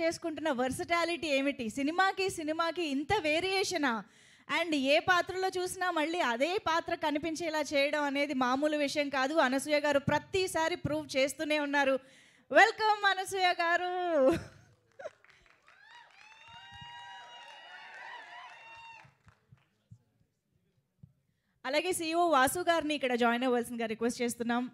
చేసుకుంటున్న వర్సటాలిటీ ఏమిటి సినిమాకి సినిమాకి ఇంత వేరియేషనా అండ్ ఏ పాత్రలో చూసినా మళ్ళీ అదే పాత్ర కనిపించేలా చేయడం అనేది మామూలు విషయం కాదు అనసూయ గారు ప్రతిసారి ప్రూవ్ చేస్తూనే ఉన్నారు వెల్కమ్ అనసూయ గారు అలాగే సిఇఓ వాసు గారిని ఇక్కడ జాయిన్ అవ్వాల్సిందిగా రిక్వెస్ట్ చేస్తున్నాం